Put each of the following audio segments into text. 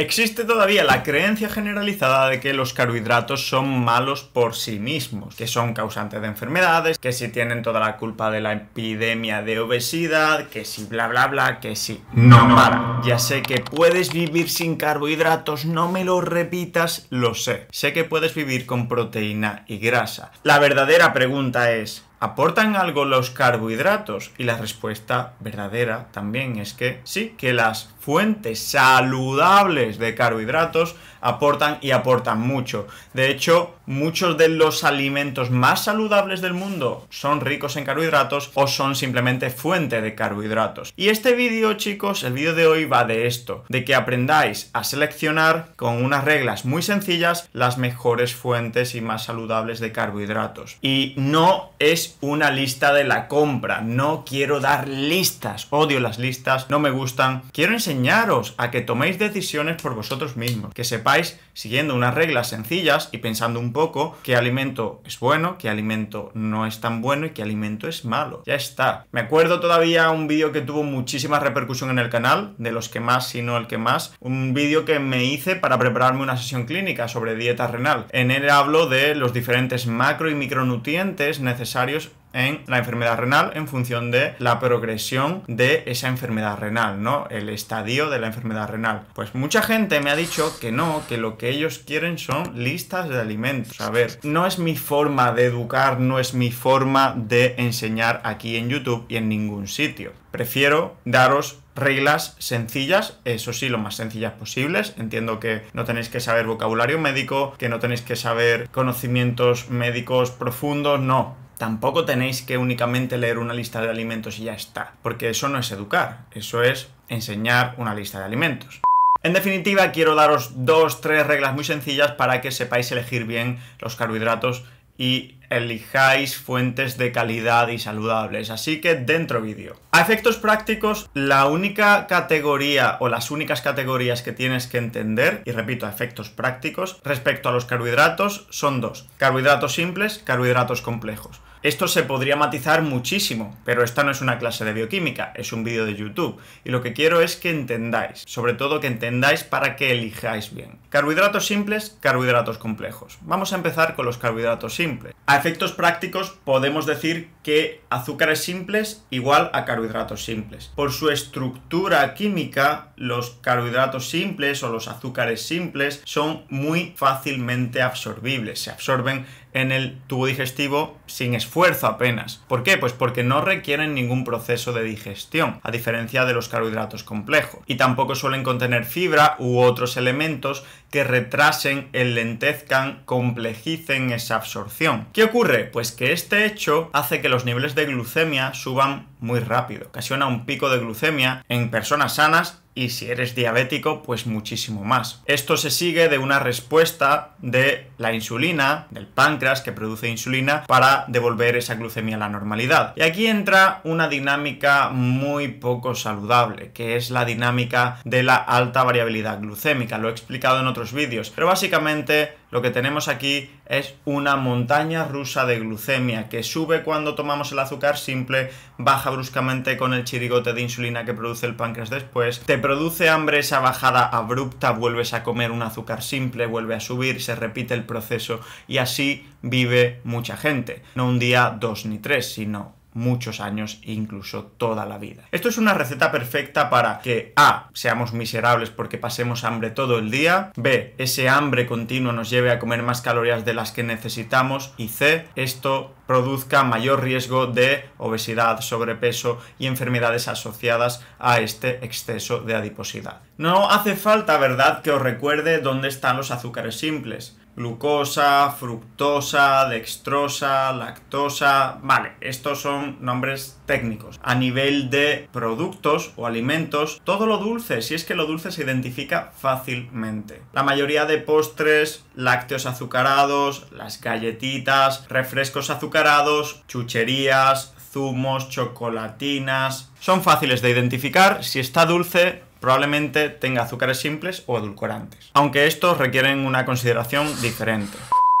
Existe todavía la creencia generalizada de que los carbohidratos son malos por sí mismos, que son causantes de enfermedades, que si tienen toda la culpa de la epidemia de obesidad, que si bla bla bla, que si... No, para. Ya sé que puedes vivir sin carbohidratos, no me lo repitas, lo sé. Sé que puedes vivir con proteína y grasa. La verdadera pregunta es, ¿Aportan algo los carbohidratos? Y la respuesta verdadera también es que sí, que las fuentes saludables de carbohidratos aportan y aportan mucho. De hecho, muchos de los alimentos más saludables del mundo son ricos en carbohidratos o son simplemente fuente de carbohidratos. Y este vídeo, chicos, el vídeo de hoy va de esto, de que aprendáis a seleccionar con unas reglas muy sencillas las mejores fuentes y más saludables de carbohidratos. Y no es una lista de la compra, no quiero dar listas, odio las listas, no me gustan. Quiero enseñaros a que toméis decisiones por vosotros mismos, que sepáis siguiendo unas reglas sencillas y pensando un poco qué alimento es bueno, qué alimento no es tan bueno y qué alimento es malo. Ya está. Me acuerdo todavía un vídeo que tuvo muchísima repercusión en el canal, de los que más, y no el que más, un vídeo que me hice para prepararme una sesión clínica sobre dieta renal. En él hablo de los diferentes macro y micronutrientes necesarios en la enfermedad renal en función de la progresión de esa enfermedad renal, ¿no? El estadio de la enfermedad renal. Pues mucha gente me ha dicho que no, que lo que ellos quieren son listas de alimentos. A ver, no es mi forma de educar, no es mi forma de enseñar aquí en YouTube y en ningún sitio. Prefiero daros reglas sencillas, eso sí, lo más sencillas posibles. Entiendo que no tenéis que saber vocabulario médico, que no tenéis que saber conocimientos médicos profundos, no tampoco tenéis que únicamente leer una lista de alimentos y ya está, porque eso no es educar, eso es enseñar una lista de alimentos. En definitiva, quiero daros dos, tres reglas muy sencillas para que sepáis elegir bien los carbohidratos y elijáis fuentes de calidad y saludables. Así que dentro vídeo. A efectos prácticos, la única categoría o las únicas categorías que tienes que entender, y repito, a efectos prácticos, respecto a los carbohidratos son dos. Carbohidratos simples, carbohidratos complejos. Esto se podría matizar muchísimo, pero esta no es una clase de bioquímica, es un vídeo de YouTube. Y lo que quiero es que entendáis, sobre todo que entendáis para que elijáis bien. Carbohidratos simples, carbohidratos complejos. Vamos a empezar con los carbohidratos simples. A efectos prácticos podemos decir que azúcares simples igual a carbohidratos simples. Por su estructura química, los carbohidratos simples o los azúcares simples son muy fácilmente absorbibles. Se absorben en el tubo digestivo sin esfuerzo apenas. ¿Por qué? Pues porque no requieren ningún proceso de digestión, a diferencia de los carbohidratos complejos. Y tampoco suelen contener fibra u otros elementos que retrasen, enlentezcan, complejicen esa absorción. ¿Qué ocurre? Pues que este hecho hace que los niveles de glucemia suban muy rápido. Ocasiona un pico de glucemia en personas sanas y si eres diabético, pues muchísimo más. Esto se sigue de una respuesta de la insulina, del páncreas que produce insulina, para devolver esa glucemia a la normalidad. Y aquí entra una dinámica muy poco saludable, que es la dinámica de la alta variabilidad glucémica. Lo he explicado en otros vídeos, pero básicamente lo que tenemos aquí es una montaña rusa de glucemia que sube cuando tomamos el azúcar simple, baja bruscamente con el chirigote de insulina que produce el páncreas después, te produce hambre esa bajada abrupta, vuelves a comer un azúcar simple, vuelve a subir, se repite el proceso y así vive mucha gente. No un día, dos ni tres, sino muchos años e incluso toda la vida. Esto es una receta perfecta para que A, seamos miserables porque pasemos hambre todo el día, B, ese hambre continuo nos lleve a comer más calorías de las que necesitamos y C, esto produzca mayor riesgo de obesidad, sobrepeso y enfermedades asociadas a este exceso de adiposidad. No hace falta, ¿verdad?, que os recuerde dónde están los azúcares simples glucosa, fructosa, dextrosa, lactosa. Vale, estos son nombres técnicos. A nivel de productos o alimentos, todo lo dulce, si es que lo dulce se identifica fácilmente. La mayoría de postres, lácteos azucarados, las galletitas, refrescos azucarados, chucherías, zumos, chocolatinas. Son fáciles de identificar. Si está dulce, probablemente tenga azúcares simples o edulcorantes, aunque estos requieren una consideración diferente.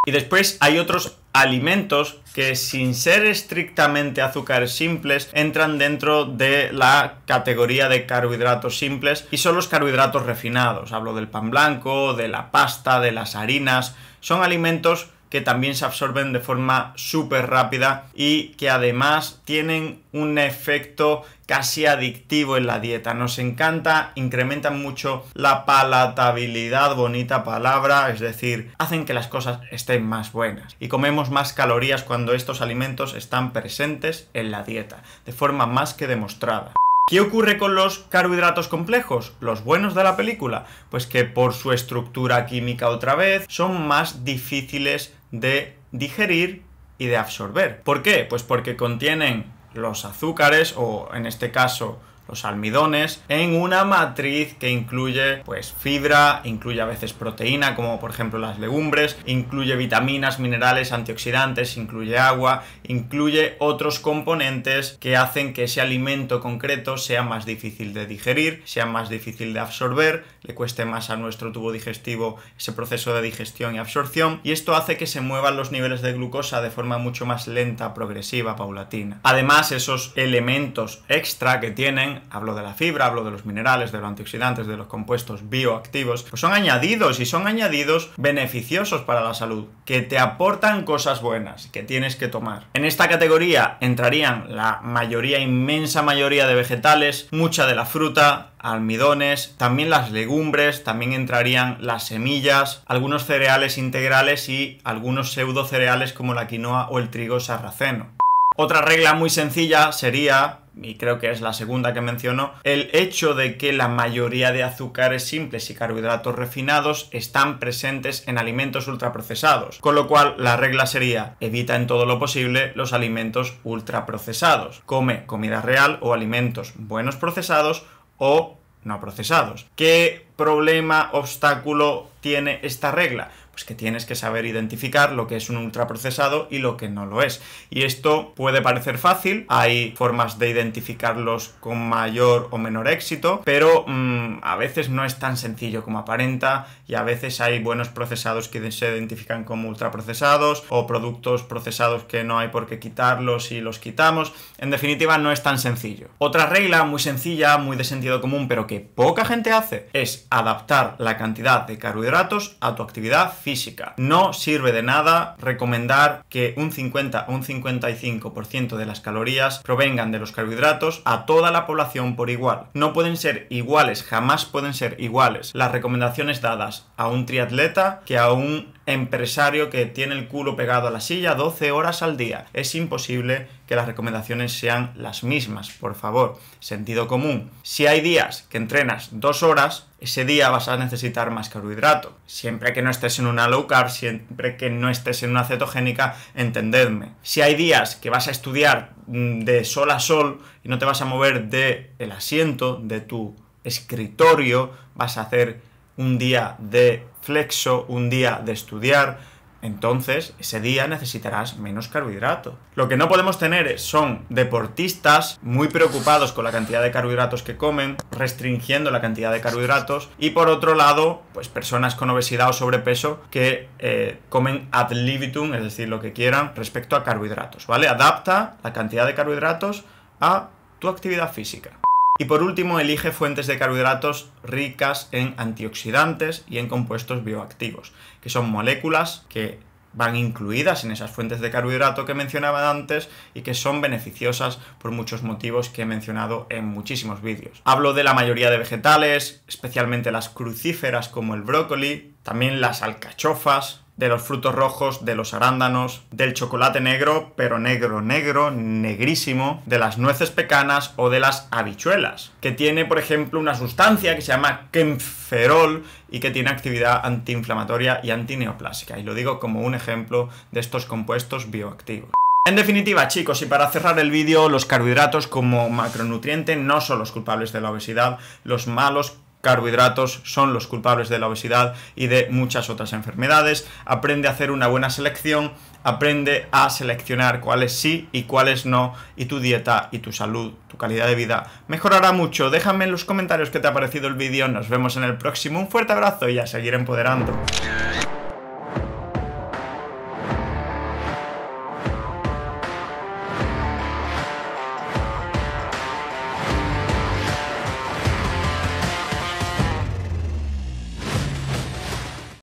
Y después hay otros alimentos que sin ser estrictamente azúcares simples entran dentro de la categoría de carbohidratos simples y son los carbohidratos refinados. Hablo del pan blanco, de la pasta, de las harinas. Son alimentos que también se absorben de forma súper rápida y que además tienen un efecto casi adictivo en la dieta. Nos encanta, incrementan mucho la palatabilidad, bonita palabra, es decir, hacen que las cosas estén más buenas y comemos más calorías cuando estos alimentos están presentes en la dieta, de forma más que demostrada. ¿Qué ocurre con los carbohidratos complejos? Los buenos de la película. Pues que por su estructura química otra vez son más difíciles de digerir y de absorber. ¿Por qué? Pues porque contienen los azúcares o en este caso los almidones, en una matriz que incluye pues fibra, incluye a veces proteína como por ejemplo las legumbres, incluye vitaminas, minerales, antioxidantes, incluye agua, incluye otros componentes que hacen que ese alimento concreto sea más difícil de digerir, sea más difícil de absorber, le cueste más a nuestro tubo digestivo ese proceso de digestión y absorción y esto hace que se muevan los niveles de glucosa de forma mucho más lenta, progresiva, paulatina. Además, esos elementos extra que tienen hablo de la fibra, hablo de los minerales, de los antioxidantes, de los compuestos bioactivos, pues son añadidos y son añadidos beneficiosos para la salud, que te aportan cosas buenas, que tienes que tomar. En esta categoría entrarían la mayoría, inmensa mayoría de vegetales, mucha de la fruta, almidones, también las legumbres, también entrarían las semillas, algunos cereales integrales y algunos pseudo cereales como la quinoa o el trigo sarraceno. Otra regla muy sencilla sería y creo que es la segunda que menciono, el hecho de que la mayoría de azúcares simples y carbohidratos refinados están presentes en alimentos ultraprocesados, con lo cual la regla sería evita en todo lo posible los alimentos ultraprocesados, come comida real o alimentos buenos procesados o no procesados. ¿Qué problema, obstáculo tiene esta regla? pues que tienes que saber identificar lo que es un ultraprocesado y lo que no lo es. Y esto puede parecer fácil, hay formas de identificarlos con mayor o menor éxito, pero mm, a veces no es tan sencillo como aparenta y a veces hay buenos procesados que se identifican como ultraprocesados o productos procesados que no hay por qué quitarlos y los quitamos. En definitiva, no es tan sencillo. Otra regla muy sencilla, muy de sentido común, pero que poca gente hace, es adaptar la cantidad de carbohidratos a tu actividad física. No sirve de nada recomendar que un 50 o un 55% de las calorías provengan de los carbohidratos a toda la población por igual. No pueden ser iguales, jamás pueden ser iguales las recomendaciones dadas a un triatleta que a un empresario que tiene el culo pegado a la silla 12 horas al día. Es imposible que las recomendaciones sean las mismas, por favor. Sentido común. Si hay días que entrenas dos horas, ese día vas a necesitar más carbohidrato. Siempre que no estés en una low carb, siempre que no estés en una cetogénica, entendedme. Si hay días que vas a estudiar mm, de sol a sol y no te vas a mover del el asiento, de tu escritorio, vas a hacer un día de flexo, un día de estudiar, entonces ese día necesitarás menos carbohidrato. Lo que no podemos tener son deportistas muy preocupados con la cantidad de carbohidratos que comen, restringiendo la cantidad de carbohidratos y por otro lado, pues personas con obesidad o sobrepeso que eh, comen ad libitum, es decir, lo que quieran respecto a carbohidratos, ¿vale? Adapta la cantidad de carbohidratos a tu actividad física. Y por último, elige fuentes de carbohidratos ricas en antioxidantes y en compuestos bioactivos, que son moléculas que van incluidas en esas fuentes de carbohidrato que mencionaba antes y que son beneficiosas por muchos motivos que he mencionado en muchísimos vídeos. Hablo de la mayoría de vegetales, especialmente las crucíferas como el brócoli, también las alcachofas, de los frutos rojos, de los arándanos, del chocolate negro, pero negro, negro, negrísimo, de las nueces pecanas o de las habichuelas, que tiene, por ejemplo, una sustancia que se llama quenferol y que tiene actividad antiinflamatoria y antineoplásica. Y lo digo como un ejemplo de estos compuestos bioactivos. En definitiva, chicos, y para cerrar el vídeo, los carbohidratos como macronutriente no son los culpables de la obesidad, los malos carbohidratos son los culpables de la obesidad y de muchas otras enfermedades. Aprende a hacer una buena selección, aprende a seleccionar cuáles sí y cuáles no, y tu dieta y tu salud, tu calidad de vida mejorará mucho. Déjame en los comentarios qué te ha parecido el vídeo, nos vemos en el próximo, un fuerte abrazo y a seguir empoderando.